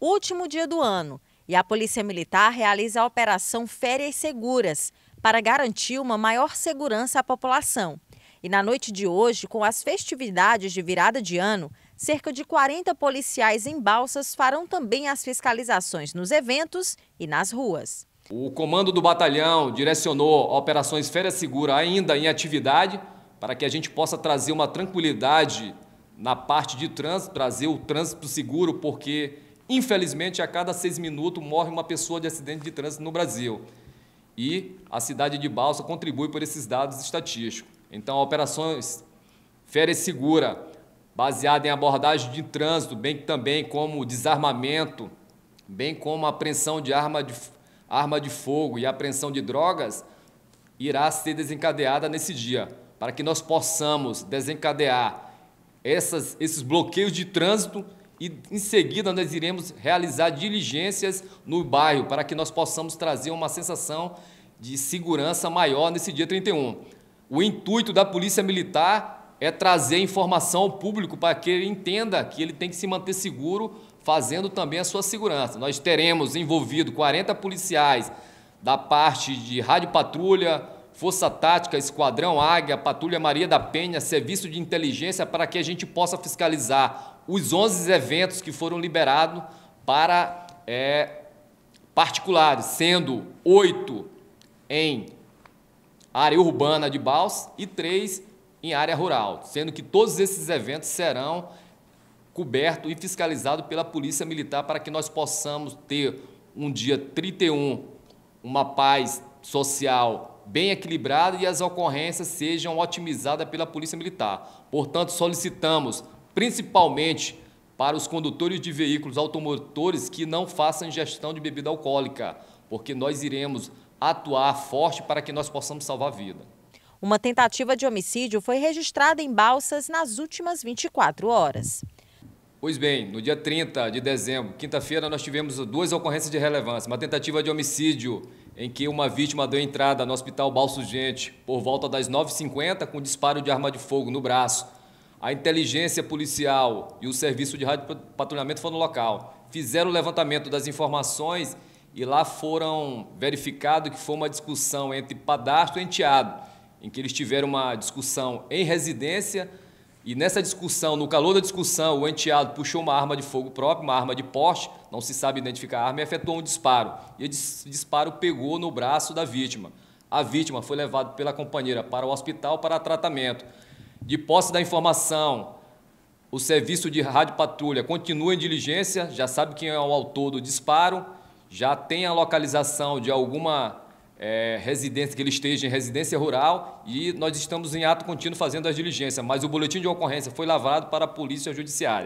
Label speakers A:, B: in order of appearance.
A: último dia do ano, e a Polícia Militar realiza a Operação Férias Seguras para garantir uma maior segurança à população. E na noite de hoje, com as festividades de virada de ano, cerca de 40 policiais em balsas farão também as fiscalizações nos eventos e nas ruas.
B: O comando do batalhão direcionou operações Férias Segura ainda em atividade para que a gente possa trazer uma tranquilidade na parte de trânsito, trazer o trânsito seguro, porque Infelizmente, a cada seis minutos morre uma pessoa de acidente de trânsito no Brasil. E a cidade de Balsa contribui por esses dados estatísticos. Então, operações férias segura, baseada em abordagem de trânsito, bem também como desarmamento, bem como apreensão de arma de, arma de fogo e apreensão de drogas, irá ser desencadeada nesse dia, para que nós possamos desencadear essas, esses bloqueios de trânsito e em seguida nós iremos realizar diligências no bairro para que nós possamos trazer uma sensação de segurança maior nesse dia 31. O intuito da Polícia Militar é trazer informação ao público para que ele entenda que ele tem que se manter seguro, fazendo também a sua segurança. Nós teremos envolvido 40 policiais da parte de Rádio Patrulha, Força Tática, Esquadrão Águia, Patrulha Maria da Penha, Serviço de Inteligência, para que a gente possa fiscalizar os 11 eventos que foram liberados para é, particulares, sendo oito em área urbana de Baus e três em área rural, sendo que todos esses eventos serão cobertos e fiscalizados pela Polícia Militar para que nós possamos ter um dia 31, uma paz social bem equilibrada e as ocorrências sejam otimizadas pela Polícia Militar. Portanto, solicitamos principalmente para os condutores de veículos automotores que não façam ingestão de bebida alcoólica, porque nós iremos atuar forte para que nós possamos salvar a vida.
A: Uma tentativa de homicídio foi registrada em Balsas nas últimas 24 horas.
B: Pois bem, no dia 30 de dezembro, quinta-feira, nós tivemos duas ocorrências de relevância. Uma tentativa de homicídio em que uma vítima deu entrada no hospital Balso Gente por volta das 9h50 com disparo de arma de fogo no braço. A inteligência policial e o serviço de rádio patrulhamento foram no local. Fizeram o levantamento das informações e lá foram verificado que foi uma discussão entre padastro e enteado, em que eles tiveram uma discussão em residência e nessa discussão, no calor da discussão, o enteado puxou uma arma de fogo própria, uma arma de porte, não se sabe identificar a arma, e efetuou um disparo. E esse disparo pegou no braço da vítima. A vítima foi levada pela companheira para o hospital para tratamento. De posse da informação, o serviço de rádio patrulha continua em diligência, já sabe quem é o autor do disparo, já tem a localização de alguma é, residência, que ele esteja em residência rural e nós estamos em ato contínuo fazendo as diligências, mas o boletim de ocorrência foi lavrado para a Polícia Judiciária.